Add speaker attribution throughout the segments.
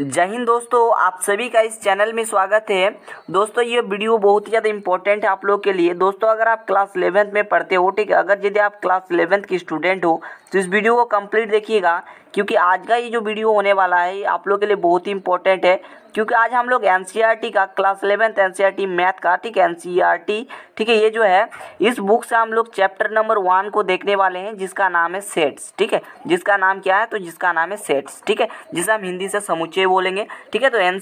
Speaker 1: जय हिंद दोस्तों आप सभी का इस चैनल में स्वागत है दोस्तों ये वीडियो बहुत ही ज़्यादा इंपॉर्टेंट है आप लोग के लिए दोस्तों अगर आप क्लास इलेवेंथ में पढ़ते हो ठीक है अगर यदि आप क्लास इलेवेंथ की स्टूडेंट हो तो इस वीडियो को कंप्लीट देखिएगा क्योंकि आज का ये जो वीडियो होने वाला है ये आप लोग के लिए बहुत ही इंपॉर्टेंट है क्योंकि आज हम लोग एन e का क्लास इलेवेंथ एन मैथ का ठीक है एन e ठीक है ये जो है इस बुक से हम लोग चैप्टर नंबर वन को देखने वाले हैं जिसका नाम है सेट्स ठीक है जिसका नाम क्या है तो जिसका नाम है सेट्स ठीक है जिसे हम हिंदी से समुचे बोलेंगे ठीक है तो एन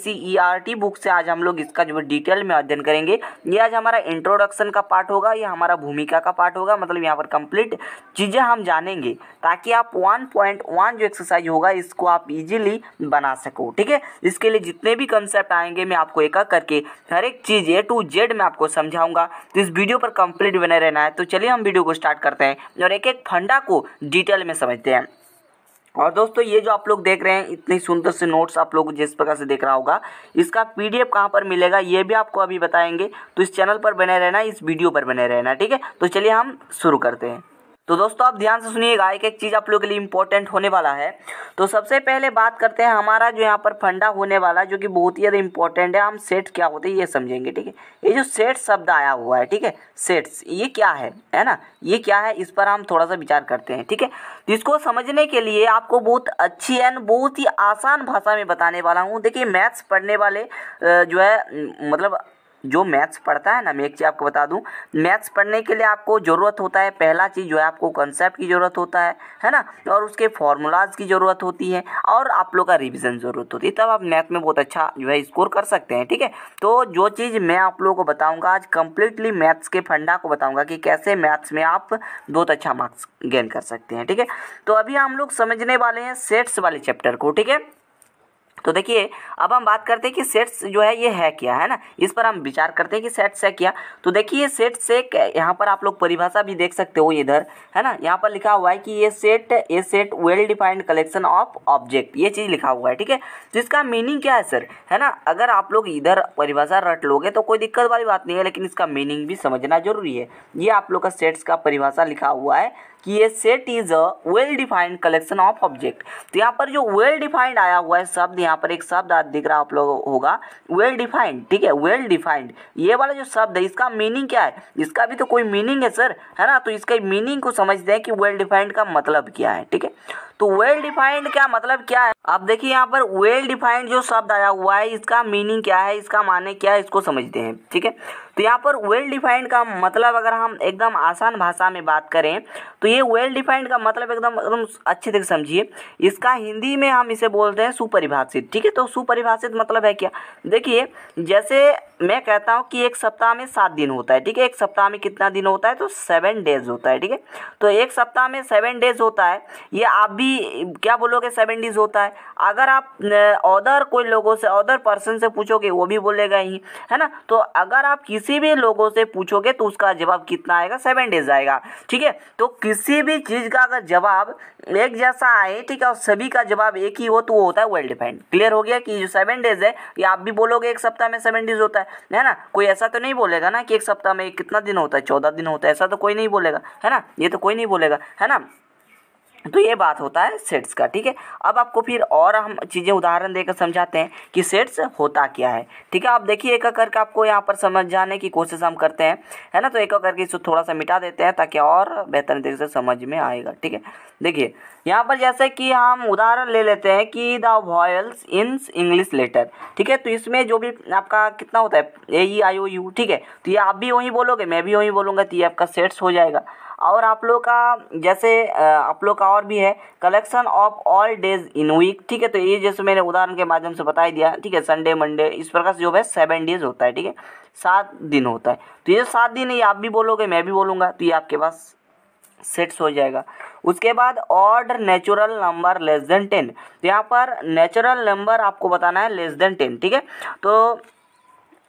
Speaker 1: बुक e से आज हम लोग इसका जो डिटेल में अध्ययन करेंगे ये आज हमारा इंट्रोडक्शन का पार्ट होगा या हमारा भूमिका का पार्ट होगा मतलब यहाँ पर कंप्लीट चीज़ें हम जानेंगे ताकि आप वन पॉइंट वन जो एक्सरसाइज होगा इसको आप इजीली बना सको ठीक है इसके लिए जितने भी कंसेप्ट आएंगे मैं आपको एक करके हर एक चीज़ ए टू जेड में आपको समझाऊंगा तो इस वीडियो पर कंप्लीट बने रहना है तो चलिए हम वीडियो को स्टार्ट करते हैं और एक एक फंडा को डिटेल में समझते हैं और दोस्तों ये जो आप लोग देख रहे हैं इतनी सुंदर से नोट्स आप लोग जिस प्रकार से देख रहा होगा इसका पीडीएफ कहाँ पर मिलेगा ये भी आपको अभी बताएंगे तो इस चैनल पर बने रहना इस वीडियो पर बने रहना ठीक है तो चलिए हम शुरू करते हैं तो दोस्तों आप ध्यान से सुनिएगा एक एक चीज़ आप लोग के लिए इंपॉर्टेंट होने वाला है तो सबसे पहले बात करते हैं हमारा जो यहाँ पर फंडा होने वाला है जो कि बहुत ही ज़्यादा इंपॉर्टेंट है हम सेट क्या होते हैं ये समझेंगे ठीक है ये जो सेट शब्द आया हुआ है ठीक है सेट्स ये क्या है है ना ये क्या है इस पर हम थोड़ा सा विचार करते हैं ठीक है इसको समझने के लिए आपको बहुत अच्छी एंड बहुत ही आसान भाषा में बताने वाला हूँ देखिए मैथ्स पढ़ने वाले जो है मतलब जो मैथ्स पढ़ता है ना मैं एक चीज़ आपको बता दूं मैथ्स पढ़ने के लिए आपको ज़रूरत होता है पहला चीज़ जो है आपको कंसेप्ट की ज़रूरत होता है है ना और उसके फार्मूलाज की ज़रूरत होती है और आप लोग का रिविज़न ज़रूरत होती है तब आप मैथ में बहुत अच्छा जो है स्कोर कर सकते हैं ठीक है तो जो चीज़ मैं आप लोगों को बताऊँगा आज कम्प्लीटली मैथ्स के फंडा को बताऊँगा कि कैसे मैथ्स में आप बहुत अच्छा मार्क्स गेन कर सकते हैं ठीक है तो अभी हम लोग समझने वाले हैं सेट्स वाले चैप्टर को ठीक है तो देखिए अब हम बात करते हैं कि सेट्स जो है ये है क्या है ना इस पर हम विचार करते हैं कि सेट्स है क्या तो देखिए सेट से यहाँ पर आप लोग परिभाषा भी देख सकते हो इधर है ना यहाँ पर लिखा हुआ है कि ये set a set well defined collection of object ये चीज़ लिखा हुआ है ठीक है जिसका तो मीनिंग क्या है सर है ना अगर आप लोग इधर परिभाषा रट लोगे तो कोई दिक्कत वाली बात नहीं है लेकिन इसका मीनिंग भी समझना जरूरी है ये आप लोग का सेट्स का परिभाषा लिखा हुआ है कि ये set is a well defined collection of object तो यहाँ पर जो वेल डिफाइंड आया हुआ है शब्द यहाँ पर एक शब्द दिख रहा आप लोग होगा वेल डिफाइंड ठीक है वेल डिफाइंड ये वाला जो शब्द है इसका मीनिंग क्या है इसका भी तो कोई मीनिंग है सर है ना तो इसका मीनिंग को समझते हैं कि वेल डिफाइंड का मतलब क्या है ठीक है तो वेल डिफाइंड क्या मतलब क्या है आप देखिए यहाँ पर वेल डिफाइंड जो शब्द आया हुआ है इसका मीनिंग क्या है इसका माने क्या है इसको समझते हैं ठीक है तो यहाँ पर वेल डिफाइंड का मतलब अगर हम एकदम आसान भाषा में बात करें तो ये वेल डिफाइंड का मतलब एकदम एकदम अच्छे तरीके समझिए इसका हिंदी में हम इसे बोलते हैं सुपरिभाषित ठीक है तो सुपरिभाषित मतलब है क्या देखिए जैसे मैं कहता हूँ कि एक सप्ताह में सात दिन होता है ठीक है एक सप्ताह में कितना दिन होता है तो सेवन डेज होता है ठीक है तो एक सप्ताह में सेवन डेज होता है ये आप भी क्या बोलोगे सेवन डेज होता है अगर आप अदर कोई लोगों से अदर पर्सन से पूछोगे वो भी बोलेगा ही है ना तो अगर आप किसी भी लोगों से पूछोगे तो उसका जवाब कितना आएगा सेवन डेज आएगा ठीक है तो किसी भी चीज़ का अगर जवाब एक जैसा आए ठीक है और सभी का जवाब एक ही हो तो वो होता है वेल डिफाइंड क्लियर हो गया कि जो सेवन डेज है ये आप भी बोलोगे एक सप्ताह में सेवन डेज होता है है है ना कोई ऐसा तो नहीं बोलेगा ना कि एक सप्ताह में कितना दिन होता है चौदह दिन होता है ऐसा तो कोई नहीं बोलेगा है ना ये तो कोई नहीं बोलेगा है ना तो ये बात होता है सेट्स का ठीक है अब आपको फिर और हम चीज़ें उदाहरण देकर समझाते हैं कि सेट्स होता क्या है ठीक है आप देखिए एक एक करके आपको यहाँ पर समझाने की कोशिश हम करते हैं है ना तो एक एक करके इसको थोड़ा सा मिटा देते हैं ताकि और बेहतर तरीके से समझ में आएगा ठीक है देखिए यहाँ पर जैसे कि हम उदाहरण ले लेते हैं कि the vowels in English letter ठीक है तो इसमें जो भी आपका कितना होता है ए ई आई ओ यू ठीक है तो ये आप भी वहीं बोलोगे मैं भी वहीं बोलूँगा तो ये आपका सेट्स हो जाएगा और आप लोग का जैसे आप लोग का और भी है collection of all days in week ठीक है तो ये जैसे मैंने उदाहरण के माध्यम से बता दिया ठीक है संडे मंडे इस प्रकार से जो है सेवन डेज होता है ठीक है सात दिन होता है तो ये सात दिन ये आप भी बोलोगे मैं भी बोलूँगा तो ये आपके पास सेट्स हो जाएगा उसके बाद odd natural number less than ten तो यहाँ पर नेचुरल नंबर आपको बताना है लेस देन टेन ठीक है तो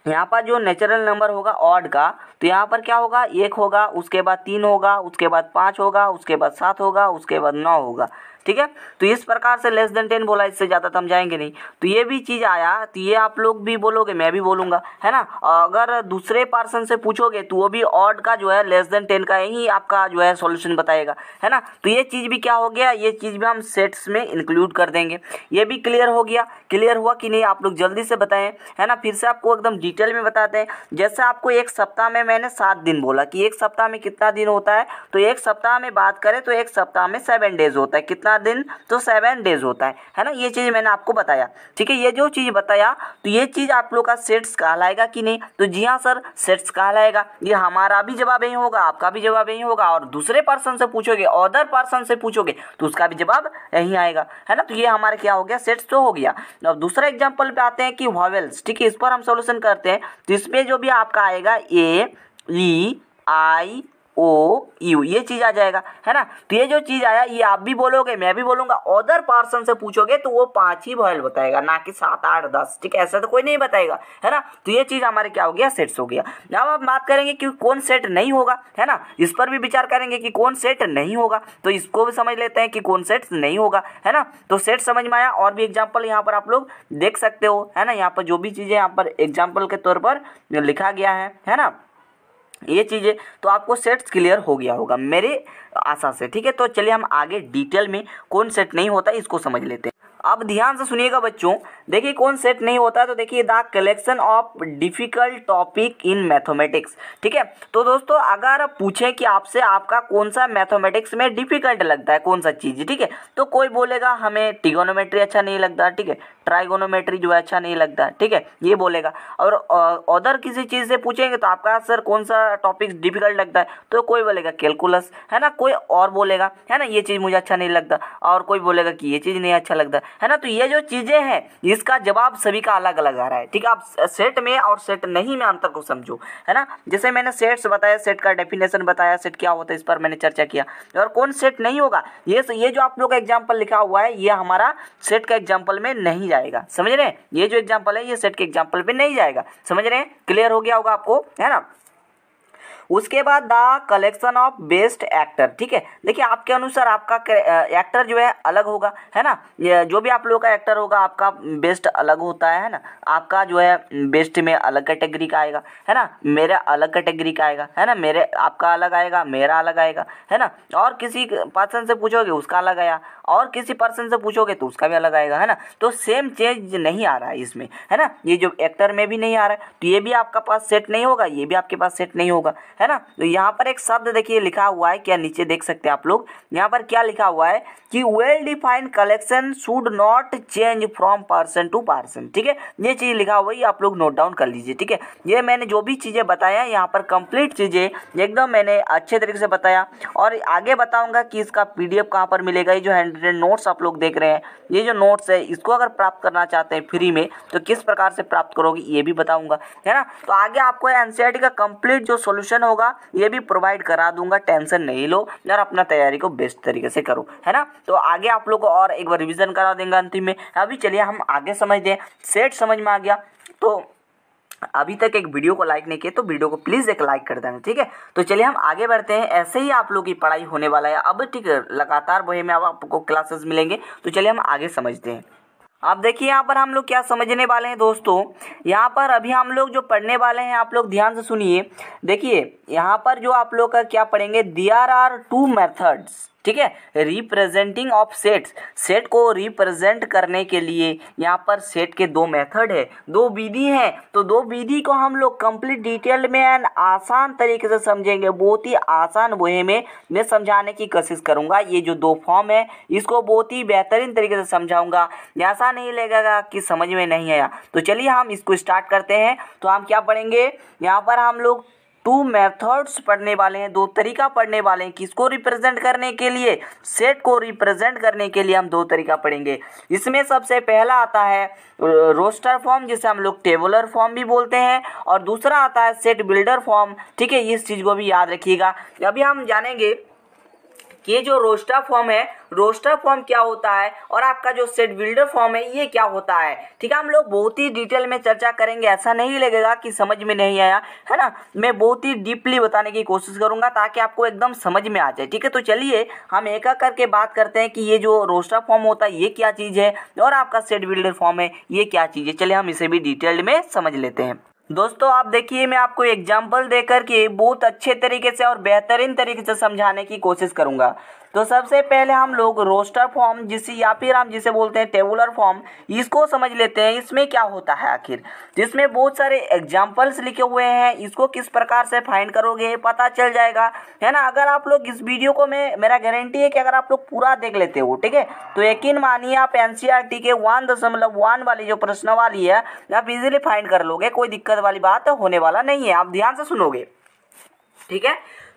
Speaker 1: यहाँ पर जो नेचुरल नंबर होगा ऑड का तो यहाँ पर क्या होगा एक होगा उसके बाद तीन होगा उसके बाद पाँच होगा उसके बाद सात होगा उसके बाद नौ होगा ठीक है तो इस प्रकार से लेस देन टेन बोला इससे ज़्यादा तो हम जाएंगे नहीं तो ये भी चीज़ आया तो ये आप लोग भी बोलोगे मैं भी बोलूँगा है ना अगर दूसरे पर्सन से पूछोगे तो वो भी ऑड का जो है लेस देन टेन का ही आपका जो है सॉल्यूशन बताएगा है ना तो ये चीज़ भी क्या हो गया ये चीज़ भी हम सेट्स में इंक्लूड कर देंगे ये भी क्लियर हो गया क्लियर हुआ कि नहीं आप लोग जल्दी से बताएं है ना फिर से आपको एकदम डिटेल में बताते हैं जैसे आपको एक सप्ताह में मैंने सात दिन बोला कि एक सप्ताह में कितना दिन होता है तो एक सप्ताह में बात करें तो एक सप्ताह में सेवन डेज होता है कितना दिन तो सेवन डेज होता है है ना ये चीज़ मैंने आपको बताया ठीक है ये जो चीज़ बताया तो ये चीज़ आप लोग का सेट्स कहलाएगा कि नहीं तो जी हाँ सर सेट्स कहलाएगा ये हमारा भी जवाब यही होगा आपका भी जवाब यही होगा और दूसरे पर्सन से पूछोगे अदर पर्सन से पूछोगे तो उसका भी जवाब यही आएगा है ना तो ये हमारा क्या हो गया सेट्स तो हो गया अब दूसरा एग्जाम्पल पे आते हैं कि वॉवेल्स ठीक है इस पर हम सोल्यूशन करते हैं तो इसमें जो भी आपका आएगा ए ई आई ओ यू ये चीज़ आ जाएगा है ना तो ये जो चीज़ आया ये आप भी बोलोगे मैं भी बोलूंगा अदर पर्सन से पूछोगे तो वो पांच ही वॉयल बताएगा ना कि सात आठ दस ठीक है ऐसा तो कोई नहीं बताएगा है ना तो ये चीज़ हमारे क्या हो गया सेट्स हो गया अब आप बात करेंगे कि कौन सेट नहीं होगा है ना इस पर भी विचार करेंगे कि कौन सेट नहीं होगा तो इसको भी समझ लेते हैं कि कौन सेट नहीं होगा है ना तो सेट समझ में आया और भी एग्जाम्पल यहाँ पर आप लोग देख सकते हो है ना यहाँ पर जो भी चीज़ें यहाँ पर एग्जाम्पल के तौर पर लिखा गया है है ना ये चीज़ें तो आपको सेट्स क्लियर हो गया होगा मेरे आशा से ठीक है तो चलिए हम आगे डिटेल में कौन सेट नहीं होता इसको समझ लेते हैं अब ध्यान से सुनिएगा बच्चों देखिए कौन सेट नहीं होता तो देखिए the collection of difficult topic in mathematics ठीक है तो दोस्तों अगर पूछे कि आपसे आपका कौन सा मैथमेटिक्स में डिफिकल्ट लगता है कौन सा चीज़ ठीक है तो कोई बोलेगा हमें टिगोनोमेट्री अच्छा नहीं लगता ठीक है ट्राइगोनोमेट्री जो है अच्छा नहीं लगता ठीक है ये बोलेगा और अदर किसी चीज़ से पूछेंगे तो आपका सर कौन सा टॉपिक डिफिकल्ट लगता है तो कोई बोलेगा कैलकुलस है ना कोई और बोलेगा है ना ये चीज़ मुझे अच्छा नहीं लगता और कोई बोलेगा कि ये चीज़ नहीं अच्छा लगता है ना तो ये जो चीज़ें हैं जिसका जवाब सभी का अलग अलग आ रहा है ठीक है आप सेट में और सेट नहीं में अंतर को समझो है ना जैसे मैंने सेट्स बताया सेट का डेफिनेशन बताया सेट क्या होता है इस पर मैंने चर्चा किया और कौन सेट नहीं होगा ये ये जो आप लोग का एग्जाम्पल लिखा हुआ है ये हमारा सेट का एग्जाम्पल में नहीं जाएगा समझ रहे हैं ये जो एग्जाम्पल है ये सेट के एग्जाम्पल में नहीं जाएगा समझ रहे हैं क्लियर हो गया होगा आपको है ना उसके बाद the collection of best actor ठीक है देखिए आपके अनुसार आपका एक्टर जो है अलग होगा है ना जो भी आप लोगों का एक्टर होगा आपका बेस्ट अलग होता है ना आपका जो है बेस्ट में अलग कैटेगरी का आएगा है ना मेरा अलग कैटेगरी का आएगा है ना मेरे आपका अलग आएगा मेरा अलग आएगा है ना और किसी पर्सन से पूछोगे उसका अलग आया और किसी पर्सन से पूछोगे तो उसका भी अलग आएगा है ना तो सेम चेंज नहीं आ रहा है इसमें है ना ये जो एक्टर में भी नहीं आ रहा है तो ये भी आपका पास सेट नहीं होगा ये भी आपके पास सेट नहीं होगा है ना तो यहाँ पर एक शब्द देखिए लिखा हुआ है क्या नीचे देख सकते हैं आप लोग यहाँ पर क्या लिखा हुआ है कि well defined collection should not change from person to person ठीक है ये चीज़ लिखा हुआ है आप लोग नोट डाउन कर लीजिए ठीक है ये मैंने जो भी चीज़ें बताया यहाँ पर कंप्लीट चीज़ें एकदम मैंने अच्छे तरीके से बताया और आगे बताऊंगा कि इसका पीडीएफ कहाँ पर मिलेगा ये जो हैंड रिलेटेड नोट्स आप लोग देख रहे हैं ये जो नोट्स है इसको अगर प्राप्त करना चाहते हैं फ्री में तो किस प्रकार से प्राप्त करोगे ये भी बताऊंगा है ना तो आगे आपको एन का कंप्लीट जो सोल्यूशन होगा ये भी प्रोवाइड करा दूंगा टेंशन नहीं लो और अपना तैयारी को बेस्ट तरीके से करो है ना तो आगे आप लोग को और एक बार रिविजन करा देंगे अंतिम में अभी चलिए हम आगे समझ दें सेट समझ में आ गया तो अभी तक एक वीडियो को लाइक नहीं किया तो वीडियो को प्लीज़ एक लाइक कर देना ठीक है तो चलिए हम आगे बढ़ते हैं ऐसे ही आप लोग की पढ़ाई होने वाला है अब ठीक है लगातार वही में अब आपको क्लासेस मिलेंगे तो चलिए हम आगे समझते हैं अब देखिए यहाँ पर हम लोग क्या समझने वाले हैं दोस्तों यहाँ पर अभी हम लोग जो पढ़ने वाले हैं आप लोग ध्यान से सुनिए देखिए यहाँ पर जो आप लोग का क्या पढ़ेंगे दियर आर टू मैथड्स ठीक है रिप्रेजेंटिंग ऑफ सेट्स सेट को रिप्रेजेंट करने के लिए यहाँ पर सेट के दो मेथड है दो विधि है तो दो विधि को हम लोग कंप्लीट डिटेल में एंड आसान तरीके से समझेंगे बहुत ही आसान वे में मैं समझाने की कोशिश करूँगा ये जो दो फॉर्म है इसको बहुत ही बेहतरीन तरीके से समझाऊंगा ऐसा नहीं लगेगा कि समझ में नहीं आया तो चलिए हम इसको स्टार्ट करते हैं तो हम क्या पढ़ेंगे यहाँ पर हम लोग टू मेथड्स पढ़ने वाले हैं दो तरीका पढ़ने वाले हैं किसको रिप्रेजेंट करने के लिए सेट को रिप्रेजेंट करने के लिए हम दो तरीका पढ़ेंगे इसमें सबसे पहला आता है रोस्टर फॉर्म जिसे हम लोग टेबुलर फॉर्म भी बोलते हैं और दूसरा आता है सेट बिल्डर फॉर्म ठीक है इस चीज़ को भी याद रखिएगा अभी हम जानेंगे ये जो रोस्टा फॉर्म है रोस्टर फॉर्म क्या होता है और आपका जो सेट बिल्डर फॉर्म है ये क्या होता है ठीक है हम लोग बहुत ही डिटेल में चर्चा करेंगे ऐसा नहीं लगेगा कि समझ में नहीं आया है ना मैं बहुत ही डीपली बताने की कोशिश करूंगा ताकि आपको एकदम समझ में आ जाए ठीक है तो चलिए हम एक एक करके बात करते हैं कि ये जो रोस्टर फॉर्म होता है ये क्या चीज़ है और आपका सेट बिल्डर फॉर्म है ये क्या चीज़ है चलिए हम इसे भी डिटेल्ड में समझ लेते हैं दोस्तों आप देखिए मैं आपको एग्जाम्पल देकर के बहुत अच्छे तरीके से और बेहतरीन तरीके से समझाने की कोशिश करूंगा तो सबसे पहले हम लोग रोस्टर फॉर्म जिसे या फिर हम जिसे बोलते हैं टेबुलर फॉर्म इसको समझ लेते हैं इसमें क्या होता है आखिर जिसमें बहुत सारे एग्जाम्पल्स लिखे हुए हैं इसको किस प्रकार से फाइंड करोगे पता चल जाएगा है ना अगर आप लोग इस वीडियो को मैं मेरा गारंटी है कि अगर आप लोग पूरा देख लेते हो ठीक है तो यकीन मानिए आप एन e के वन दशमलव वन वाली जो प्रश्न वाली है आप इजिली फाइंड कर लोगे कोई दिक्कत वाली बात होने वाला नहीं है आप ध्यान से सुनोगे ठीक है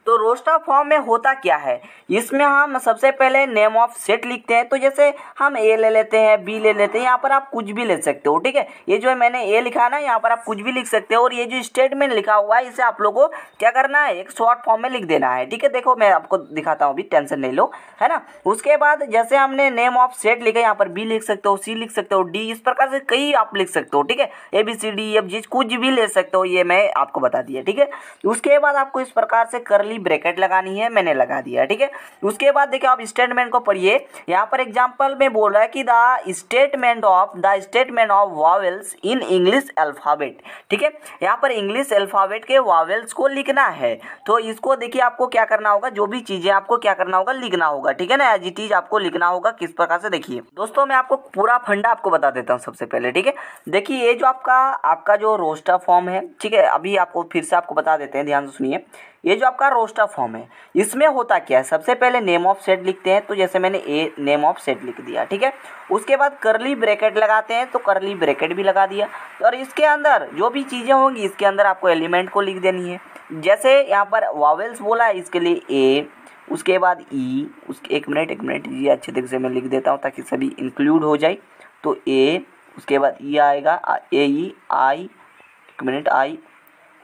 Speaker 1: तो रोस्टर फॉर्म में होता क्या है इसमें हम सबसे पहले नेम ऑफ सेट लिखते हैं तो जैसे हम ए ले लेते हैं बी ले लेते हैं यहाँ पर आप कुछ भी ले सकते हो ठीक है ये जो है मैंने ए लिखा ना यहाँ पर आप कुछ भी लिख सकते हो और ये जो स्टेटमेंट लिखा हुआ है इसे आप लोगों को क्या करना है एक शॉर्ट फॉर्म में लिख देना है ठीक है देखो मैं आपको दिखाता हूँ अभी टेंशन नहीं लो है ना उसके बाद जैसे हमने नेम ऑफ सेट लिखा यहाँ पर बी लिख सकते हो सी लिख सकते हो डी इस प्रकार से कई आप लिख सकते हो ठीक है A B C D F G कुछ भी ले सकते हो ये मैं आपको बता दिया ठीक है उसके बाद आपको इस प्रकार से करली ही ब्रैकेट लगानी है मैंने लगा दिया ठीक है उसके बाद देखिए आप स्टेटमेंट को पढ़िए यहाँ पर एग्जाम्पल में बोल रहा है कि the statement of the statement of vowels in English alphabet ठीक है यहाँ पर इंग्लिश अल्फ़ाबेट के वावेल्स को लिखना है तो इसको देखिए आपको क्या करना होगा जो भी चीज़ें आपको क्या करना होगा लिखना होगा ठीक है ना एज इट इज आपको लिखना होगा किस प्रकार से देखिए दोस्तों मैं आपको पूरा फंडा आपको बता देता हूँ सबसे पहले ठीक है देखिए ये जो आपका आपका जो रोस्टर फॉर्म है ठीक है अभी आपको फिर से आपको बता देते हैं ध्यान से सुनिए ये जो आपका रोस्टा फॉर्म है इसमें होता क्या है सबसे पहले नेम ऑफ सेट लिखते हैं तो जैसे मैंने ए नेम ऑफ सेट लिख दिया ठीक है उसके बाद करली ब्रैकेट लगाते हैं तो करली ब्रैकेट भी लगा दिया और इसके अंदर जो भी चीज़ें होंगी इसके अंदर आपको एलिमेंट को लिख देनी है जैसे यहाँ पर वावेल्स बोला है इसके लिए ए उसके बाद ई e, उसके एक मिनट एक मिनट ये अच्छे तरीके से मैं लिख देता हूँ ताकि सभी इंक्लूड हो जाए तो ए उसके बाद ई e आएगा ए ई आई एक मिनट आई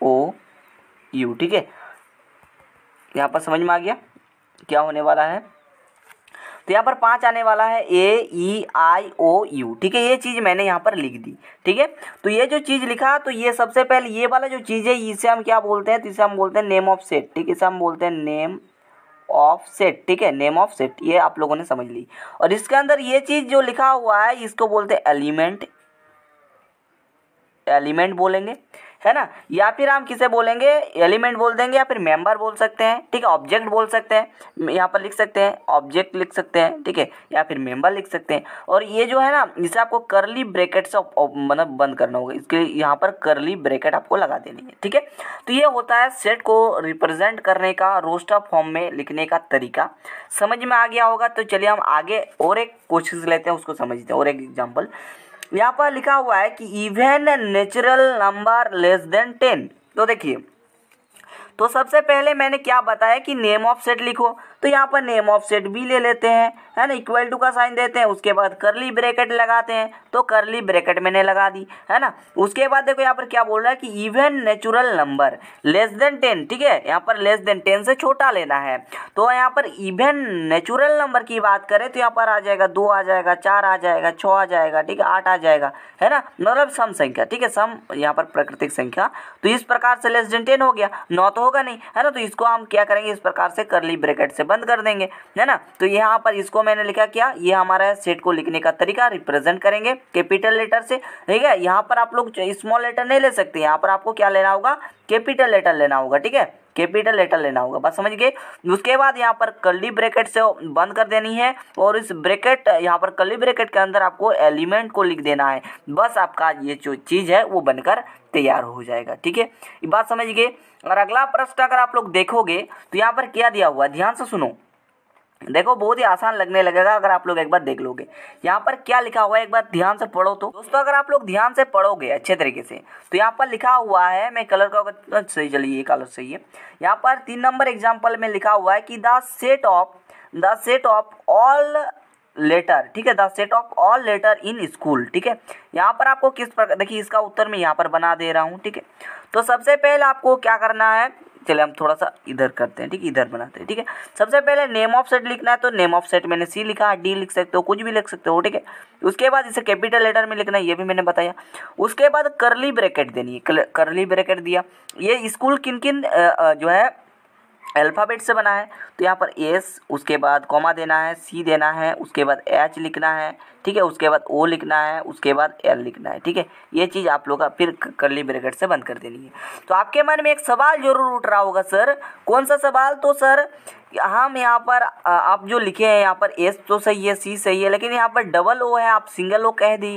Speaker 1: ओ यू ठीक है यहाँ पर समझ में आ गया क्या होने वाला है तो यहाँ पर पांच आने वाला है ए ई आई ओ यू ठीक है ये चीज़ मैंने यहाँ पर लिख दी ठीक है तो ये जो चीज़ लिखा तो ये सबसे पहले ये वाला जो चीज़ है इसे हम क्या बोलते हैं तो इसे हम बोलते हैं नेम ऑफ सेट ठीक है इसे हम बोलते हैं नेम ऑफ सेट ठीक है नेम ऑफ सेट ये आप लोगों ने समझ ली और इसके अंदर ये चीज़ जो लिखा हुआ है इसको बोलते हैं एलिमेंट एलिमेंट बोलेंगे है ना या फिर हम किसे बोलेंगे एलिमेंट बोल देंगे या फिर मेंबर बोल सकते हैं ठीक है ऑब्जेक्ट बोल सकते हैं यहाँ पर लिख सकते हैं ऑब्जेक्ट लिख सकते हैं ठीक है या फिर मेंबर लिख सकते हैं और ये जो है ना इसे आपको करली ब्रेकेट से मतलब बंद करना होगा इसके लिए यहाँ पर करली ब्रेकेट आपको लगा देनी है ठीक है तो ये होता है सेट को रिप्रेजेंट करने का रोस्टर फॉर्म में लिखने का तरीका समझ में आ गया होगा तो चलिए हम आगे और एक क्वेश्चन लेते हैं उसको समझते हैं और एक एग्जाम्पल यहाँ पर लिखा हुआ है कि even natural number less than ten तो देखिए तो सबसे पहले मैंने क्या बताया कि नेम ऑफ सेट लिखो तो यहाँ पर नेम ऑफ सेट भी ले लेते हैं है ना इक्वल टू का साइन देते हैं उसके बाद करली ब्रैकेट लगाते हैं तो करली ब्रैकेट मैंने लगा दी है ना उसके बाद देखो यहाँ पर क्या बोल रहा है कि even natural number less than ten ठीक है यहाँ पर लेस देन टेन से छोटा लेना है तो यहाँ पर इवन नेचुरल नंबर की बात करें तो यहाँ पर आ जाएगा दो आ जाएगा चार आ जाएगा छः आ जाएगा ठीक है आठ आ जाएगा है ना मतलब सम संख्या ठीक है सम यहाँ पर प्राकृतिक संख्या तो इस प्रकार से लेस देन टेन हो गया नौ तो होगा नहीं है ना तो इसको हम क्या करेंगे इस प्रकार से करली ब्रैकेट से बंद कर देंगे है ना तो यहाँ पर इसको मैंने लिखा क्या ये हमारा सेट को लिखने का तरीका रिप्रेजेंट करेंगे कैपिटल लेटर से ठीक है यहाँ पर आप लोग स्मॉल लेटर नहीं ले सकते यहाँ पर आपको क्या लेना होगा कैपिटल लेटर लेना होगा ठीक है कैपिटल लेटर लेना होगा बस समझ गए उसके बाद यहाँ पर कली ब्रैकेट से बंद कर देनी है और इस ब्रैकेट यहाँ पर कली ब्रैकेट के अंदर आपको एलिमेंट को लिख देना है बस आपका ये जो चीज़ है वो बनकर तैयार हो जाएगा ठीक है ये बात समझ गए और अगला प्रश्न अगर आप लोग देखोगे तो यहाँ पर क्या दिया हुआ ध्यान से सुनो देखो बहुत ही आसान लगने लगेगा अगर आप लोग एक बार देख लोगे यहाँ पर क्या लिखा हुआ है एक बार ध्यान से पढ़ो तो दोस्तों अगर आप लोग ध्यान से पढ़ोगे अच्छे तरीके से तो यहाँ पर लिखा हुआ है मैं कलर का सही चलिए कलर सही है यहाँ पर तीन नंबर एग्जांपल में लिखा हुआ है कि the set of the set of all letter ठीक है the set of all letter in school ठीक है यहाँ पर आपको किस प्रकार देखिए इसका उत्तर मैं यहाँ पर बना दे रहा हूँ ठीक है तो सबसे पहले आपको क्या करना है चले हम थोड़ा सा इधर करते हैं ठीक है इधर बनाते हैं ठीक है सबसे पहले नेम ऑफ सेट लिखना है तो नेम ऑफ सेट मैंने सी लिखा डी लिख सकते हो कुछ भी लिख सकते हो ठीक है उसके बाद इसे कैपिटल लेटर में लिखना है ये भी मैंने बताया उसके बाद करली ब्रैकेट देनी है करली ब्रैकेट दिया ये स्कूल किन किन जो है अल्फ़ाबेट से बना है तो यहाँ पर एस उसके बाद कॉमा देना है सी देना है उसके बाद एच लिखना है ठीक है उसके बाद ओ लिखना है उसके बाद एल लिखना है ठीक है ये चीज़ आप लोग का फिर करली ब्रेकेट से बंद कर देनी है तो आपके मन में एक सवाल जरूर उठ रहा होगा सर कौन सा सवाल तो सर हम हाँ, यहाँ पर आप जो लिखे हैं यहाँ पर एस तो सही है सी सही है लेकिन यहाँ पर डबल ओ है आप सिंगल ओ कह दी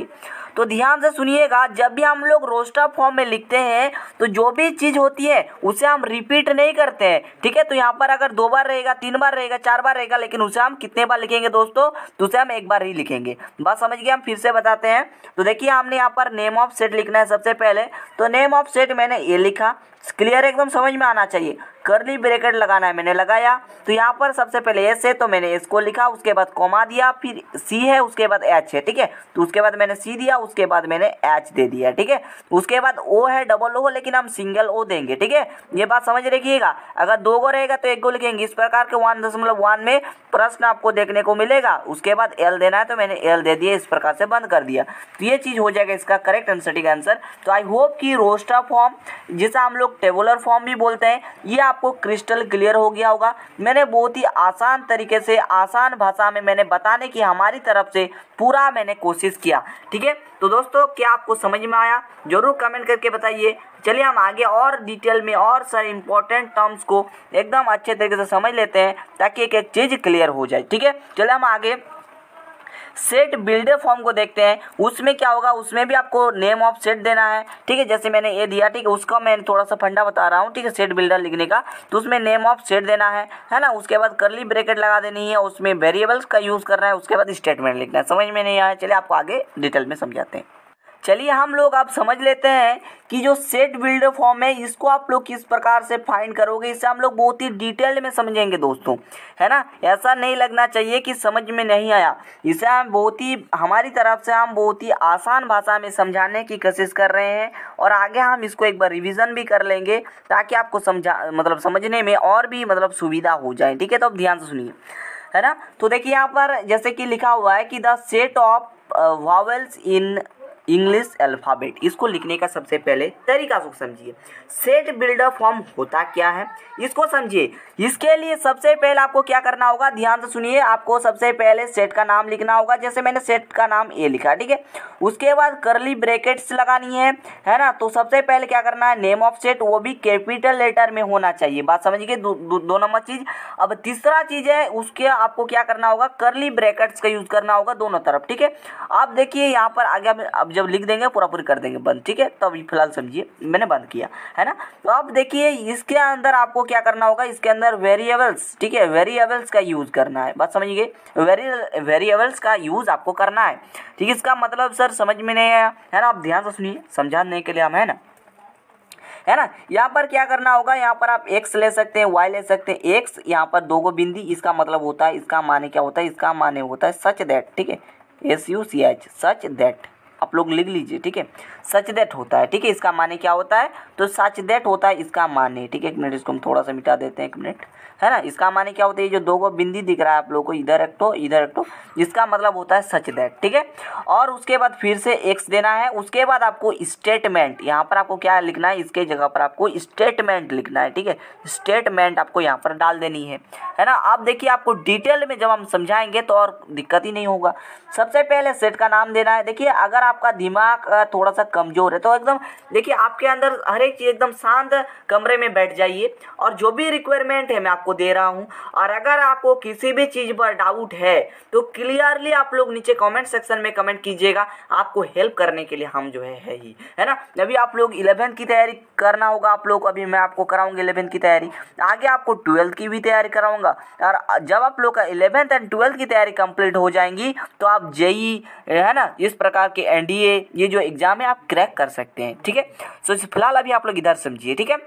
Speaker 1: तो ध्यान से सुनिएगा जब भी हम लोग रोस्टा फॉर्म में लिखते हैं तो जो भी चीज़ होती है उसे हम रिपीट नहीं करते हैं ठीक है तो यहाँ पर अगर दो बार रहेगा तीन बार रहेगा चार बार रहेगा लेकिन उसे हम कितने बार लिखेंगे दोस्तों तो उसे हम एक बार ही लिखेंगे बात समझ गए हम फिर से बताते हैं तो देखिए हमने यहाँ पर नेम ऑफ सेट लिखना है सबसे पहले तो नेम ऑफ सेट मैंने ये लिखा क्लियर एकदम समझ में आना चाहिए करली ब्रेकेट लगाना है मैंने लगाया तो यहाँ पर सबसे पहले एस है तो मैंने एस को लिखा उसके बाद कॉमा दिया फिर सी है उसके बाद एच है ठीक है तो उसके बाद मैंने सी दिया उसके बाद मैंने एच दे दिया ठीक है तो उसके बाद ओ है डबल ओ लेकिन हम सिंगल ओ देंगे ठीक है ये बात समझ रखिएगा अगर दो गो रहेगा तो एक गो लिखेंगे इस प्रकार के वन दशमलव वन में प्रश्न आपको देखने को मिलेगा उसके बाद एल देना है तो मैंने एल दे दिया इस प्रकार से बंद कर दिया तो ये चीज़ हो जाएगा इसका करेक्ट आंसर ठीक आंसर तो आई होप कि रोस्टा फॉर्म जैसा हम लोग टेबुलर फॉर्म भी बोलते हैं ये आपको क्रिस्टल क्लियर हो गया होगा मैंने बहुत ही आसान तरीके से आसान भाषा में मैंने बताने की हमारी तरफ से पूरा मैंने कोशिश किया ठीक है तो दोस्तों क्या आपको समझ में आया ज़रूर कमेंट करके बताइए चलिए हम आगे और डिटेल में और सारे इंपॉर्टेंट टर्म्स को एकदम अच्छे तरीके से समझ लेते हैं ताकि एक एक चीज़ क्लियर हो जाए ठीक है चलिए हम आगे सेट बिल्डर फॉर्म को देखते हैं उसमें क्या होगा उसमें भी आपको नेम ऑफ सेट देना है ठीक है जैसे मैंने ये दिया ठीक है उसका मैं थोड़ा सा फंडा बता रहा हूँ ठीक है सेट बिल्डर लिखने का तो उसमें नेम ऑफ सेट देना है है ना उसके बाद करली ब्रेकेट लगा देनी है उसमें वेरिएबल्स का यूज़ करना है उसके बाद स्टेटमेंट लिखना है समझ में नहीं आया चलिए आपको आगे डिटेल में समझाते हैं चलिए हम लोग आप समझ लेते हैं कि जो सेट बिल्डर फॉर्म है इसको आप लोग किस प्रकार से फाइंड करोगे इसे हम लोग बहुत ही डिटेल में समझेंगे दोस्तों है ना ऐसा नहीं लगना चाहिए कि समझ में नहीं आया इसे हम बहुत ही हमारी तरफ से हम बहुत ही आसान भाषा में समझाने की कोशिश कर रहे हैं और आगे हम इसको एक बार रिविज़न भी कर लेंगे ताकि आपको समझा मतलब समझने में और भी मतलब सुविधा हो जाए ठीक है तो आप ध्यान से सुनिए है ना तो देखिए यहाँ पर जैसे कि लिखा हुआ है कि the set of vowels in English alphabet इसको लिखने का सबसे पहले तरीका सो समझिए सेट बिल्डर फॉर्म होता क्या है इसको समझिए इसके लिए सबसे पहले आपको क्या करना होगा ध्यान से सुनिए आपको सबसे पहले सेट का नाम लिखना होगा जैसे मैंने सेट का नाम ए लिखा ठीक है उसके बाद करली ब्रेकेट्स लगानी है है ना तो सबसे पहले क्या करना है नेम ऑफ सेट वो भी कैपिटल लेटर में होना चाहिए बात समझिए दो, नंबर चीज़ अब तीसरा चीज़ है उसके आपको क्या करना होगा करली ब्रेकेट्स का यूज़ करना होगा दोनों तरफ ठीक है आप देखिए यहाँ पर आगे अब जब लिख देंगे पूरा पूरी कर देंगे बंद ठीक है तब तो फिलहाल समझिए मैंने बंद किया है ना तो अब देखिए इसके अंदर आपको क्या करना होगा इसके अंदर वेरिएबल्स ठीक है वेरिएबल्स का यूज़ करना है बात समझिए वेरी वेरिएबल्स का यूज़ आपको करना है ठीक है इसका मतलब सर समझ में नहीं आया है ना आप ध्यान से सुनिए समझाने के लिए हम है ना है ना यहाँ पर क्या करना होगा यहाँ पर आप एक्स ले सकते हैं वाई ले सकते हैं एक्स यहाँ पर दो को बिंदी इसका मतलब होता है इसका माने क्या होता है इसका माने होता है सच दैट ठीक है S U C H such that आप लोग लिख लीजिए ठीक है सच देट होता है ठीक है इसका माने क्या होता है तो सच देट होता है इसका माने ठीक है एक मिनट इसको हम थोड़ा सा मिटा देते हैं एक मिनट है ना इसका माने क्या होता है जो दो गो बिंदी दिख रहा है आप लोग को इधर एक तो इधर एक तो इसका मतलब होता है सच दैट ठीक है और उसके बाद फिर से एक्स देना है उसके बाद आपको स्टेटमेंट यहाँ पर आपको क्या लिखना है इसके जगह पर आपको स्टेटमेंट लिखना है ठीक है स्टेटमेंट आपको यहाँ पर डाल देनी है है ना आप देखिए आपको डिटेल में जब हम समझाएंगे तो और दिक्कत ही नहीं होगा सबसे पहले सेट का नाम देना है देखिए अगर आपका दिमाग थोड़ा सा कमज़ोर है तो एकदम देखिए आपके अंदर हर एक चीज़ एकदम शांत कमरे में बैठ जाइए और जो भी रिक्वायरमेंट है मैं आपको आपको दे रहा हूँ और अगर आपको किसी भी चीज़ पर डाउट है तो क्लियरली आप लोग नीचे कमेंट सेक्शन में कमेंट कीजिएगा आपको हेल्प करने के लिए हम जो है है ही है ना अभी आप लोग इलेवेंथ की तैयारी करना होगा आप लोग अभी मैं आपको कराऊंगा इलेवेंथ की तैयारी आगे आपको ट्वेल्थ की भी तैयारी कराऊंगा और जब आप लोग का इलेवेंथ एंड ट्वेल्थ की तैयारी कंप्लीट हो जाएंगी तो आप जेई है ना इस प्रकार के एनडीए ये जो एग्ज़ाम है आप क्रैक कर सकते हैं ठीक है सो फिलहाल अभी आप लोग इधर समझिए ठीक है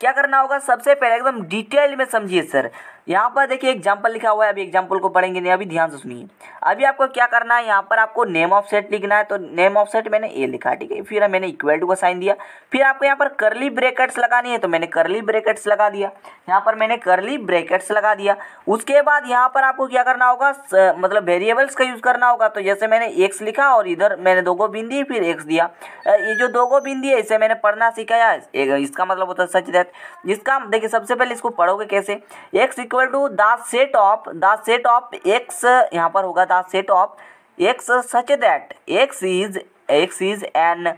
Speaker 1: क्या करना होगा सबसे पहले एकदम डिटेल में समझिए सर यहाँ पर देखिए एग्जाम्पल लिखा हुआ है अभी एग्जाम्पल को पढ़ेंगे नहीं अभी ध्यान से सुनिए अभी आपको क्या करना है यहाँ पर आपको नेम ऑफ सेट लिखना है तो नेम ऑफ सेट मैंने ए लिखा ठीक है फिर मैंने इक्वल टू का साइन दिया फिर आपको यहाँ पर करली ब्रेकेट्स लगानी है तो मैंने करली ब्रेकेट्स लगा दिया यहाँ पर मैंने करली ब्रेकेट्स लगा दिया उसके बाद यहाँ पर आपको क्या करना होगा मतलब वेरिएबल्स का यूज़ करना होगा तो जैसे मैंने एक्स लिखा और इधर मैंने दो गो बिंदी फिर एक्स दिया ये जो दो गो बिंदी है इसे मैंने पढ़ना सिखाया इसका मतलब होता है सच दैट इसका देखिए सबसे पहले इसको पढ़ोगे कैसे x equal to the set of the set of x यहाँ पर होगा the set of x such that x is x is an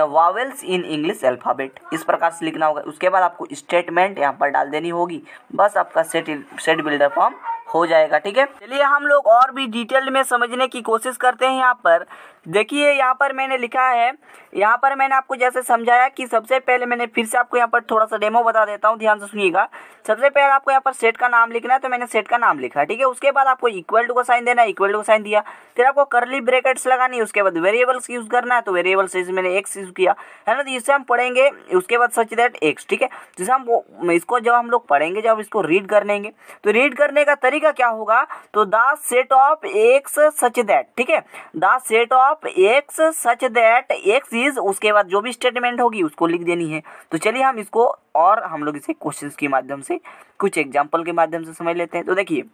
Speaker 1: vowels in English alphabet इस प्रकार से लिखना होगा उसके बाद आपको स्टेटमेंट यहाँ पर डाल देनी होगी बस आपका सेट सेट बिल्डर फॉर्म हो जाएगा ठीक है चलिए हम लोग और भी डिटेल में समझने की कोशिश करते हैं यहाँ पर देखिए यहाँ पर मैंने लिखा है यहाँ पर मैंने आपको जैसे समझाया कि सबसे पहले मैंने फिर से आपको यहाँ पर थोड़ा सा डेमो बता देता हूँ ध्यान से सुनिएगा सबसे पहले आपको यहाँ पर सेट का नाम लिखना है तो मैंने सेट का नाम लिखा ठीक है उसके बाद आपको इक्वल टू का साइन देना है इक्वल टू का साइन दिया फिर आपको करली ब्रेकेट्स लगानी है उसके बाद वेरिएबल्स यूज़ करना है तो वेरिएबल्स मैंने एक्स यूज़ किया है ना तो इससे हम पढ़ेंगे उसके बाद सच दैट एक्स ठीक है जैसे हम इसको जब हम लोग पढ़ेंगे जब इसको रीड कर लेंगे तो रीड करने का तरीका क्या होगा तो the set of x such that ठीक है the set of of x such that x is उसके बाद जो भी स्टेटमेंट होगी उसको लिख देनी है तो चलिए हम इसको और हम लोग इसे क्वेश्चन के माध्यम से कुछ एग्जाम्पल के माध्यम से समझ लेते हैं तो देखिए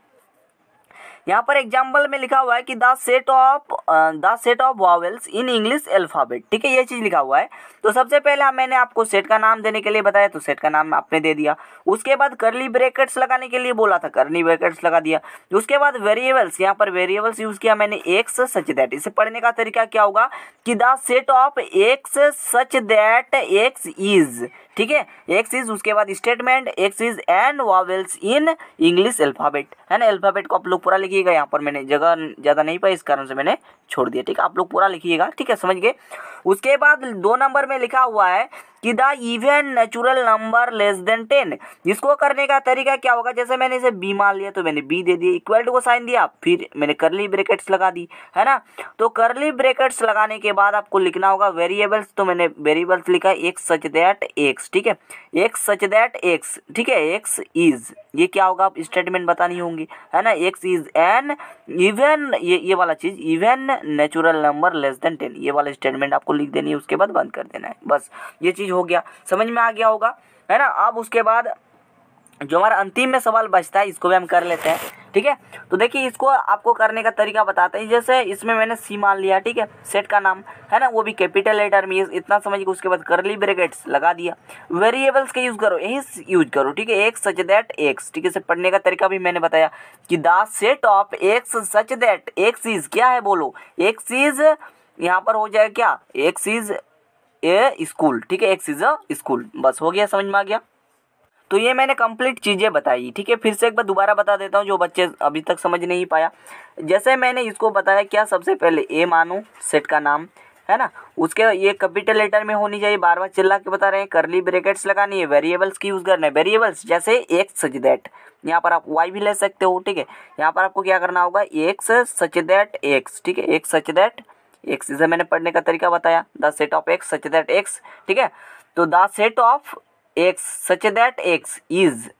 Speaker 1: यहाँ पर एग्जाम्पल में लिखा हुआ है कि the set of the set of vowels in English alphabet ठीक है ये चीज़ लिखा हुआ है तो सबसे पहले मैंने आपको सेट का नाम देने के लिए बताया तो सेट का नाम आपने दे दिया उसके बाद करली ब्रेकेट्स लगाने के लिए बोला था करली ब्रेकेट्स लगा दिया उसके बाद वेरिएबल्स यहाँ पर वेरिएबल्स यूज़ किया मैंने एक्स सच दैट इसे पढ़ने का तरीका क्या होगा कि the set of x such that x is ठीक है एक इज उसके बाद statement x is and vowels in English alphabet है ना अल्फ़ाबेट को आप लोग पूरा लिखिएगा यहाँ पर मैंने जगह ज़्यादा नहीं पाई इस कारण से मैंने छोड़ दिया ठीक है आप लोग पूरा लिखिएगा ठीक है समझ गए उसके बाद दो नंबर में लिखा हुआ है कि the even natural number less than ten इसको करने का तरीका क्या होगा जैसे मैंने इसे बी मान लिया तो मैंने बी दे दिया इक्वल टू को साइन दिया फिर मैंने करली ब्रेकेट्स लगा दी है ना तो करली ब्रेकेट्स लगाने के बाद आपको लिखना होगा वेरिएबल्स तो मैंने वेरिएबल्स लिखा एक्स सच दैट एक्स ठीक है एक्स सच दैट एक्स ठीक है एक्स इज ये क्या होगा आप स्टेटमेंट बतानी होंगी है ना एक्स इज एन इवन ये ये वाला चीज़ even natural number less than ten ये वाला स्टेटमेंट आपको लिख देनी है उसके बाद बंद कर देना है बस ये चीज़ हो गया समझ में आ गया होगा है ना अब उसके बाद जो हमारा अंतिम में सवाल बचता है इसको भी हम कर लेते हैं ठीक है तो देखिए इसको आपको करने का तरीका बताते हैं जैसे इसमें मैंने सी मान लिया ठीक है सेट का नाम है ना वो भी कैपिटल लेटर में इतना समझ के उसके बाद करली ब्रेकेट्स लगा दिया वेरिएबल्स का यूज़ करो यही यूज करो ठीक है एक्स सच दैट एक्स ठीक है से पढ़ने का तरीका भी मैंने बताया कि the set of x such that x is क्या है बोलो एक्स इज यहाँ पर हो जाए क्या एक्स इज ए स्कूल ठीक है x is a school bus हो गया समझ में आ गया तो ये मैंने कंप्लीट चीज़ें बताई ठीक है फिर से एक बार दोबारा बता देता हूँ जो बच्चे अभी तक समझ नहीं पाया जैसे मैंने इसको बताया क्या सबसे पहले ए मानो सेट का नाम है ना उसके ये कैपिटल लेटर में होनी चाहिए बार बार चिल्ला के बता रहे हैं करली ब्रेकेट्स लगानी है वेरिएबल्स की यूज़ करना है वेरिएबल्स जैसे एक्स सच दैट यहाँ पर आप वाई भी ले सकते हो ठीक है यहाँ पर आपको क्या करना होगा एक्स सच दैट एक्स ठीक है एक्स सच दैट एक्स इसे मैंने पढ़ने का तरीका बताया the set of x such that x ठीक है तो the set of x such that x is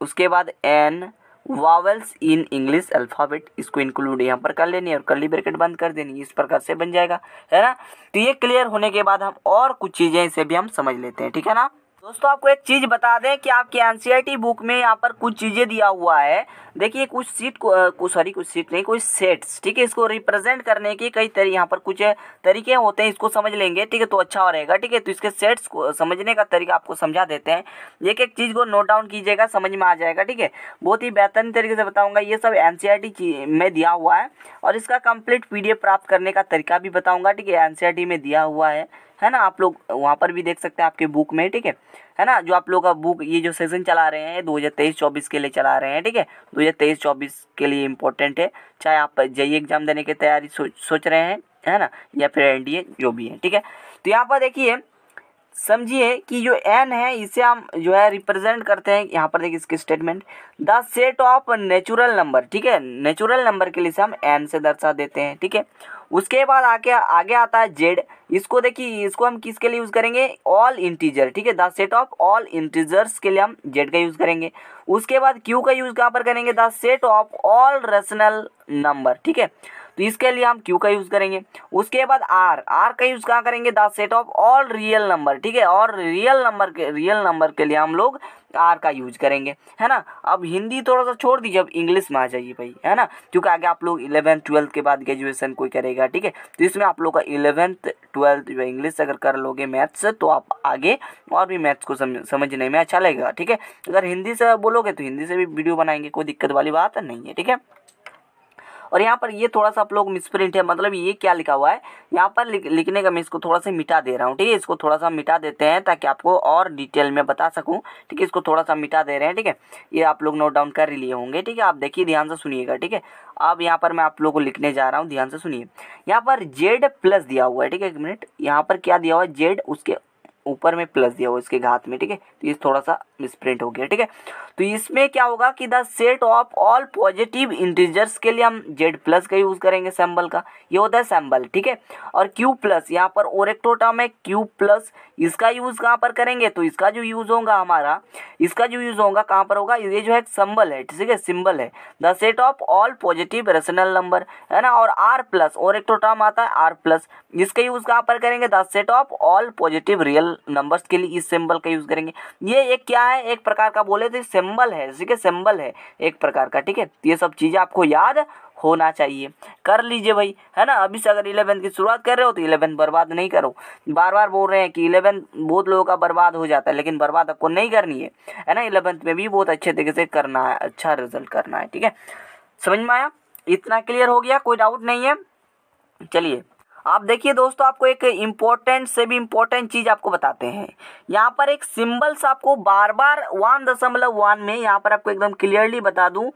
Speaker 1: उसके बाद an vowels in English alphabet इसको इंक्लूड यहाँ पर कर लेनी है और कली ब्रैकेट बंद कर देनी इस प्रकार से बन जाएगा है ना तो ये क्लियर होने के बाद हम और कुछ चीज़ें इसे भी हम समझ लेते हैं ठीक है ना दोस्तों आपको एक चीज़ बता दें कि आपके एनसीईआरटी बुक में यहाँ पर कुछ चीज़ें दिया हुआ है देखिए कुछ सीट को सॉरी कुछ सीट नहीं कुछ सेट्स ठीक है इसको रिप्रेजेंट करने के कई तरी यहाँ पर कुछ तरीके होते हैं इसको समझ लेंगे ठीक है तो अच्छा रहेगा ठीक है तो इसके सेट्स को समझने का तरीका आपको समझा देते हैं एक एक चीज़ को नोट डाउन कीजिएगा समझ में आ जाएगा ठीक है बहुत ही बेहतरीन तरीके से बताऊँगा ये सब एन में दिया हुआ है और इसका कम्प्लीट पी प्राप्त करने का तरीका भी बताऊँगा ठीक है एन में दिया हुआ है है ना आप लोग वहाँ पर भी देख सकते हैं आपके बुक में ठीक है है ना जो आप लोग का बुक ये जो सेशन चला रहे हैं दो हज़ार तेईस चौबीस के लिए चला रहे हैं ठीक है दो हजार तेईस चौबीस के लिए इम्पोर्टेंट है चाहे आप जई एग्ज़ाम e देने की तैयारी सोच सोच रहे हैं है ना या फिर एन जो भी है ठीक है तो यहाँ पर देखिए समझिए कि जो एन है इसे हम जो है रिप्रेजेंट करते हैं यहाँ पर देखिए इसके statement the set of natural number ठीक है नेचुरल नंबर के लिए से हम एन से दर्शा देते हैं ठीक है उसके बाद आके आगे आता है जेड इसको देखिए इसको हम किसके लिए यूज़ करेंगे ऑल इंटीजर ठीक है the set of all integers के लिए हम जेड का यूज़ करेंगे उसके बाद क्यू का यूज़ कहाँ पर करेंगे the set of all rational number ठीक है तो इसके लिए हम क्यू का यूज़ करेंगे उसके बाद आर आर का यूज़ कहाँ करेंगे the set of all real number ठीक है और रियल नंबर के रियल नंबर के लिए हम लोग आर का यूज करेंगे है ना अब हिंदी थोड़ा सा छोड़ दीजिए अब इंग्लिश में आ जाइए भाई है ना क्योंकि आगे आप लोग इलेवेंथ ट्वेल्थ के बाद ग्रेजुएशन कोई करेगा ठीक है तो इसमें आप लोग का इलेवेंथ ट्वेल्थ जो इंग्लिश अगर कर लोगे मैथ्स से तो आप आगे और भी मैथ्स को समझ समझने में अच्छा लगेगा ठीक है अगर हिंदी से बोलोगे तो हिंदी से भी वीडियो बनाएंगे कोई दिक्कत वाली बात नहीं है ठीक है और यहाँ पर ये थोड़ा सा आप लोग मिसप्रिंट है मतलब ये क्या लिखा हुआ है यहाँ पर लिख, लिखने का मैं इसको थोड़ा सा मिटा दे रहा हूँ ठीक है इसको थोड़ा सा मिटा देते हैं ताकि आपको और डिटेल में बता सकूँ ठीक है इसको थोड़ा सा मिटा दे रहे हैं ठीक है ये आप लोग नोट डाउन कर लिए होंगे ठीक है आप देखिए ध्यान से सुनिएगा ठीक है अब यहाँ पर मैं आप लोग को लिखने जा रहा हूँ ध्यान से सुनिए यहाँ पर जेड प्लस दिया हुआ है ठीक है एक मिनट यहाँ पर क्या दिया हुआ है जेड उसके ऊपर में प्लस दिया हुआ इसके घात में ठीक है तो ये थोड़ा सा मिसप्रिंट हो गया ठीक है तो इसमें क्या होगा कि the set of all positive integers के लिए हम जेड प्लस का यूज़ करेंगे सैम्बल का ये होता है सैम्बल ठीक है और क्यू प्लस यहाँ पर ओरेक्टो टर्म है क्यू प्लस इसका यूज़ कहाँ पर करेंगे तो इसका जो यूज़ होगा हमारा इसका जो यूज़ होगा कहाँ पर होगा ये जो है सिंबल है ठीक है सिंबल है the set of all positive rational number है ना और आर प्लस और एक टर्म आता है आर प्लस इसका यूज़ कहाँ पर करेंगे the set of all positive real numbers के लिए इस सिंबल का यूज़ करेंगे ये एक क्या क्या है एक प्रकार का बोले तो सिंबल है ठीक है सिंबल है एक प्रकार का ठीक है तो ये सब चीज़ें आपको याद होना चाहिए कर लीजिए भाई है ना अभी से अगर इलेवेंथ की शुरुआत कर रहे हो तो इलेवेंथ बर्बाद नहीं करो बार बार बोल रहे हैं कि इलेवेंथ बहुत लोगों का बर्बाद हो जाता है लेकिन बर्बाद आपको नहीं करनी है है ना इलेवेंथ में भी बहुत अच्छे तरीके से करना है अच्छा रिजल्ट करना है ठीक है समझ में आया इतना क्लियर हो गया कोई डाउट नहीं है चलिए आप देखिए दोस्तों आपको एक इम्पोर्टेंट से भी इम्पोर्टेंट चीज़ आपको बताते हैं यहाँ पर एक सिंबल्स आपको बार बार वन दशमलव वन में यहाँ पर आपको एकदम क्लियरली बता दूं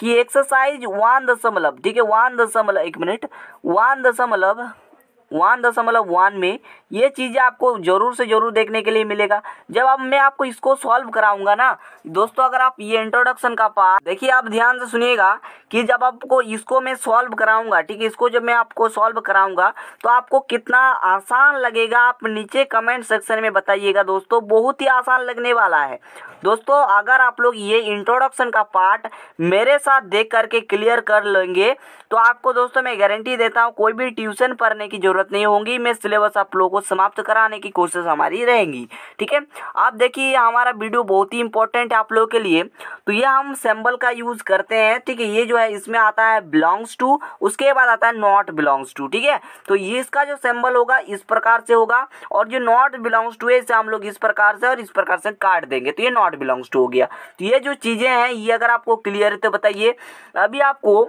Speaker 1: कि एक्सरसाइज वन दशमलव ठीक है वन दशमलव एक मिनट वन दशमलव वन दशमलव वन में ये चीज़ें आपको ज़रूर से ज़रूर देखने के लिए मिलेगा जब अब मैं आपको इसको सॉल्व कराऊंगा ना दोस्तों अगर आप ये इंट्रोडक्शन का पार्ट देखिए आप ध्यान से सुनिएगा कि जब आपको इसको मैं सॉल्व कराऊंगा ठीक है इसको जब मैं आपको सॉल्व कराऊंगा तो आपको कितना आसान लगेगा आप नीचे कमेंट सेक्शन में बताइएगा दोस्तों बहुत ही आसान लगने वाला है दोस्तों अगर आप लोग ये इंट्रोडक्शन का पार्ट मेरे साथ देख करके क्लियर कर लेंगे तो आपको दोस्तों मैं गारंटी देता हूँ कोई भी ट्यूशन पढ़ने की ज़रूरत नहीं होगी मैं सिलेबस आप लोगों को समाप्त कराने की कोशिश हमारी रहेगी ठीक है आप देखिए हमारा वीडियो बहुत ही इंपॉर्टेंट है आप लोगों के लिए तो ये हम सेम्बल का यूज़ करते हैं ठीक है ये जो है इसमें आता है बिलोंग्स टू उसके बाद आता है नॉट बिलोंग्स टू ठीक है तो ये इसका जो सेम्बल होगा इस प्रकार से होगा और जो नॉट बिलोंग्स टू है इसे हम लोग इस प्रकार से और इस प्रकार से काट देंगे तो ये नॉट बिलोंग्स टू हो गया तो ये जो चीज़ें हैं ये अगर आपको क्लियर है तो बताइए अभी आपको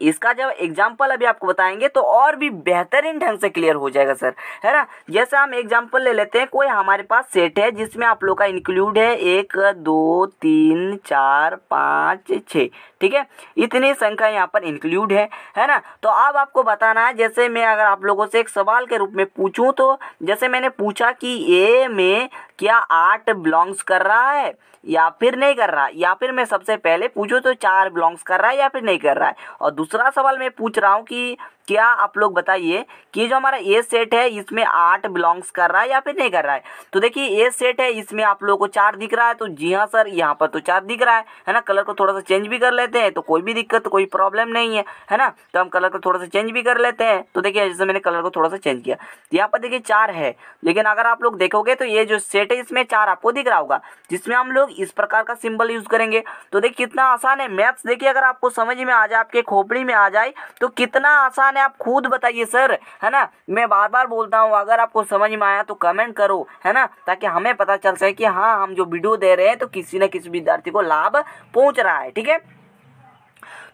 Speaker 1: इसका जब एग्जाम्पल अभी आपको बताएंगे तो और भी बेहतरीन ढंग से क्लियर हो जाएगा सर है ना जैसे हम एग्जाम्पल ले लेते हैं कोई हमारे पास सेट है जिसमें आप लोग का इंक्लूड है एक दो तीन चार पाँच छ ठीक है इतनी संख्या यहाँ पर इंक्लूड है है ना तो अब आपको बताना है जैसे मैं अगर आप लोगों से एक सवाल के रूप में पूछूँ तो जैसे मैंने पूछा कि ए में क्या आठ बिलोंग्स कर रहा है या फिर नहीं कर रहा या फिर मैं सबसे पहले पूछूँ तो चार बिलोंग्स कर रहा है या फिर नहीं कर रहा है और दूसरा सवाल मैं पूछ रहा हूँ कि क्या आप लोग बताइए कि जो हमारा ए सेट है इसमें आठ बिलोंग्स कर रहा है या फिर नहीं कर रहा है तो देखिए ए सेट है इसमें आप लोगों को चार दिख रहा है तो जी हाँ सर यहाँ पर तो चार दिख रहा है है ना कलर को थोड़ा सा चेंज भी कर लेते हैं तो कोई भी दिक्कत कोई प्रॉब्लम नहीं है है ना तो हम कलर को थोड़ा सा चेंज भी कर लेते हैं तो देखिए जैसे मैंने कलर को थोड़ा सा चेंज किया तो यहाँ पर देखिए चार है लेकिन अगर आप लोग देखोगे तो ये जो सेट है इसमें चार आपको दिख रहा होगा जिसमें हम लोग इस प्रकार का सिंबल यूज़ करेंगे तो देखिए कितना आसान है मैथ्स देखिए अगर आपको समझ में आ जाए आपके खोपड़ी में आ जाए तो कितना आसान परेशान है आप खुद बताइए सर है ना मैं बार बार बोलता हूँ अगर आपको समझ में आया तो कमेंट करो है ना ताकि हमें पता चल सके कि हाँ हम जो वीडियो दे रहे हैं तो किसी न किसी विद्यार्थी को लाभ पहुँच रहा है ठीक है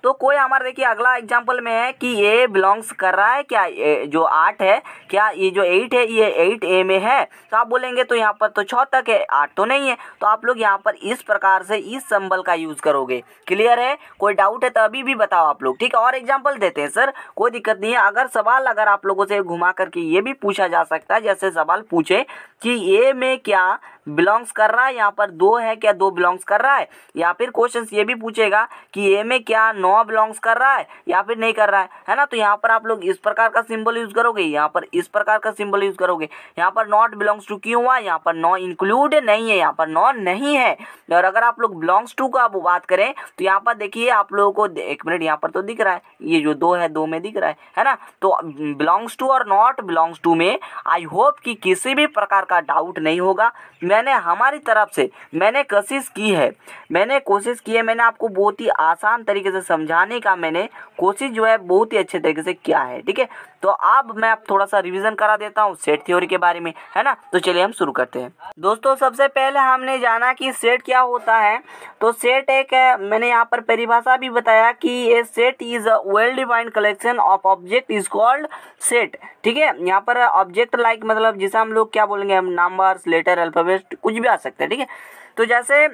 Speaker 1: तो कोई हमारा देखिए अगला एग्जाम्पल में है कि ये बिलोंग्स कर रहा है क्या जो आठ है क्या ये जो एट है ये एट ए में है तो आप बोलेंगे तो यहाँ पर तो छः तक है आठ तो नहीं है तो आप लोग यहाँ पर इस प्रकार से इस संबल का यूज़ करोगे क्लियर है कोई डाउट है तो अभी भी बताओ आप लोग ठीक है और एग्जाम्पल देते हैं सर कोई दिक्कत नहीं है अगर सवाल अगर आप लोगों से घुमा करके ये भी पूछा जा सकता है जैसे सवाल पूछे कि ए में क्या बिलोंग्स कर रहा है यहाँ पर दो है क्या दो बिलोंग्स कर रहा है या फिर क्वेश्चन ये भी पूछेगा कि ए में क्या नौ बिलोंग्स कर रहा है या फिर नहीं कर रहा है है ना तो यहाँ पर आप लोग इस प्रकार का सिंबल यूज करोगे यहाँ पर इस प्रकार का सिंबल यूज करोगे यहाँ पर नॉट बिलोंग्स टू क्यों हुआ यहाँ पर नौ इंक्लूड नहीं है यहाँ पर नौ नहीं है और अगर आप लोग बिलोंग्स टू का बात करें तो यहाँ पर देखिए आप लोगों को एक मिनट यहाँ पर तो दिख रहा है ये जो दो है दो में दिख रहा है है ना तो बिलोंग्स टू और नॉट बिलोंग्स टू में आई होप कि किसी भी प्रकार का डाउट नहीं होगा मैंने हमारी तरफ से मैंने कोशिश की है मैंने कोशिश की है मैंने आपको बहुत ही आसान तरीके से समझाने का मैंने कोशिश जो है बहुत ही अच्छे तरीके से किया है ठीक है तो अब मैं आप थोड़ा सा रिविज़न करा देता हूँ सेट थ्योरी के बारे में है ना तो चलिए हम शुरू करते हैं दोस्तों सबसे पहले हमने जाना कि सेट क्या होता है तो सेट एक मैंने यहाँ पर परिभाषा भी बताया कि ये set is a well defined collection of object is called set ठीक है यहाँ पर ऑब्जेक्ट लाइक मतलब जिसे हम लोग क्या बोलेंगे नेम नंबर्स लेटर अल्फ़ाबेट कुछ भी आ सकता है ठीक है तो जैसे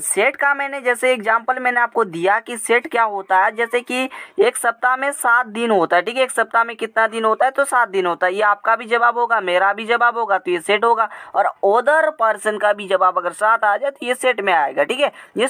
Speaker 1: सेट का मैंने जैसे एग्जाम्पल मैंने आपको दिया कि सेट क्या होता है जैसे कि एक सप्ताह में सात दिन होता है ठीक है एक सप्ताह में कितना दिन होता है तो सात दिन होता है ये आपका भी जवाब होगा मेरा भी जवाब होगा तो ये सेट होगा और अदर पर्सन का भी जवाब अगर सात आ जाए तो ये सेट में आएगा ठीक है ये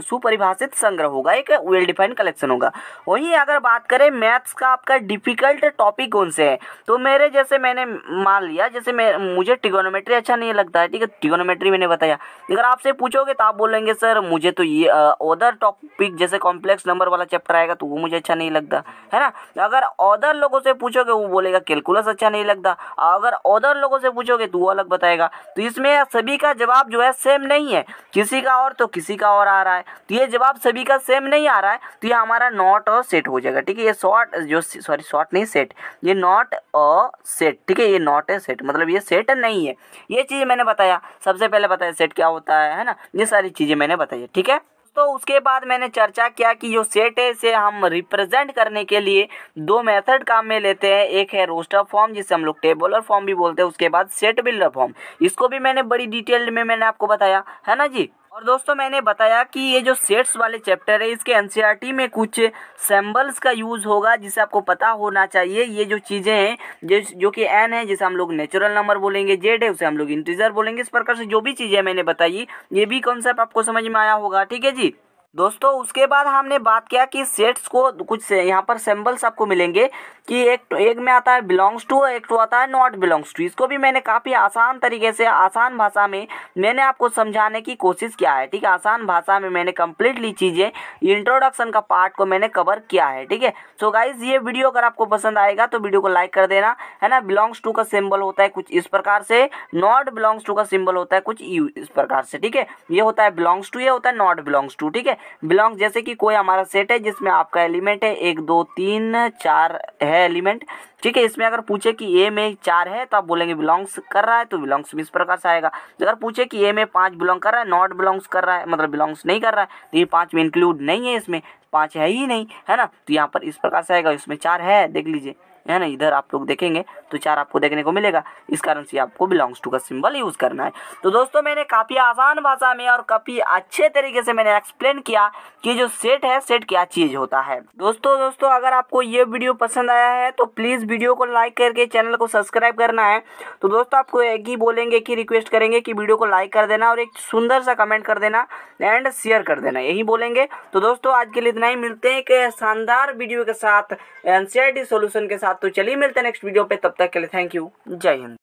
Speaker 1: सुपरिभाषित संग्रह होगा एक वेल डिफाइंड कलेक्शन होगा वहीं अगर बात करें मैथ्स का आपका डिफिकल्ट टॉपिक कौन से है तो मेरे जैसे मैंने मान लिया जैसे मुझे ट्रिगोनोमेट्री अच्छा नहीं लगता है ठीक है ट्रिगोनोमेट्री मैंने बताया अगर आपसे पूछोगे तो आप बोलेंगे करेंगे सर मुझे तो ये अदर टॉपिक जैसे कॉम्प्लेक्स नंबर वाला चैप्टर आएगा तो वो मुझे अच्छा नहीं लगता है ना अगर अदर लोगों से पूछोगे वो बोलेगा कैलकुलस अच्छा नहीं लगता अगर अदर लोगों से पूछोगे तो वो अलग बताएगा तो इसमें सभी का जवाब जो है सेम नहीं है किसी का और तो किसी का और आ रहा है तो ये जवाब सभी का सेम नहीं आ रहा है तो ये हमारा नॉट और सेट हो जाएगा ठीक है ये शॉर्ट जो सॉरी शॉर्ट नहीं सेट ये नॉट अ सेट ठीक है ये नॉट ए सेट मतलब ये सेट नहीं है ये चीज़ मैंने बताया सबसे पहले बताया सेट क्या होता है है ना ये सारी चीज़ें चीज़ें मैंने बताई ठीक है तो उसके बाद मैंने चर्चा किया कि जो सेट है इसे हम रिप्रेजेंट करने के लिए दो मेथड काम में लेते हैं एक है रोस्टर फॉर्म जिसे हम लोग टेबलर फॉर्म भी बोलते हैं उसके बाद सेट बिल्डर फॉर्म इसको भी मैंने बड़ी डिटेल में मैंने आपको बताया है ना जी और दोस्तों मैंने बताया कि ये जो सेट्स वाले चैप्टर है इसके एनसीईआरटी में कुछ सैम्बल्स का यूज़ होगा जिसे आपको पता होना चाहिए ये जो चीज़ें हैं जिस जो कि एन है जिसे हम लोग नेचुरल नंबर बोलेंगे जेड है उसे हम लोग इंटीजर बोलेंगे इस प्रकार से जो भी चीज़ें मैंने बताई ये भी कॉन्सेप्ट आपको समझ में आया होगा ठीक है जी दोस्तों उसके बाद हमने बात किया कि सेट्स को कुछ से, यहाँ पर सिम्बल्स आपको मिलेंगे कि एक एक में आता है बिलोंग्स टू एक टू तो आता है नॉट बिलोंग्स टू इसको भी मैंने काफ़ी आसान तरीके से आसान भाषा में मैंने आपको समझाने की कोशिश किया है ठीक है आसान भाषा में मैंने कंप्लीटली चीज़ें इंट्रोडक्शन का पार्ट को मैंने कवर किया है ठीक है सो गाइज ये वीडियो अगर आपको पसंद आएगा तो वीडियो को लाइक कर देना है ना बिलोंग्स टू का सिम्बल होता है कुछ इस प्रकार से नॉट बिलोंग्स टू का सिम्बल होता है कुछ इस प्रकार से ठीक है ये होता है बिलोंग्स टू ये होता है नॉट बिलोंग्स टू ठीक है बिलोंग जैसे कि कोई हमारा सेट है जिसमें आपका एलिमेंट है एक दो तीन चार है एलिमेंट ठीक है इसमें अगर पूछे कि ए में चार है तो आप बोलेंगे बिलोंग्स कर रहा है तो बिलोंग्स इस प्रकार से आएगा तो अगर पूछे कि ए में पाँच बिलोंग कर रहा है नॉट बिलोंग्स कर रहा है मतलब बिलोंग्स नहीं कर रहा है तो ये पाँच में इंक्लूड नहीं है इसमें पाँच है ही नहीं है ना तो यहाँ पर इस प्रकार से आएगा इसमें चार है देख लीजिए है ना इधर आप लोग देखेंगे तो चार आपको देखने को मिलेगा इस कारण से आपको बिलोंग्स टू का सिंबल यूज़ करना है तो दोस्तों मैंने काफ़ी आसान भाषा में और काफ़ी अच्छे तरीके से मैंने एक्सप्लेन किया कि जो सेट है सेट क्या चीज़ होता है दोस्तों दोस्तों अगर आपको ये वीडियो पसंद आया है तो प्लीज़ वीडियो को लाइक करके चैनल को सब्सक्राइब करना है तो दोस्तों आपको एक ही बोलेंगे की रिक्वेस्ट करेंगे की वीडियो को लाइक कर देना और एक सुंदर सा कमेंट कर देना एंड शेयर कर देना यही बोलेंगे तो दोस्तों आज के लिए इतना ही मिलते हैं कि शानदार वीडियो के साथ एनसीआर सॉल्यूशन के साथ साथ तो चलिए मिलते हैं नेक्स्ट वीडियो पे तब तक के लिए थैंक यू जय हिंद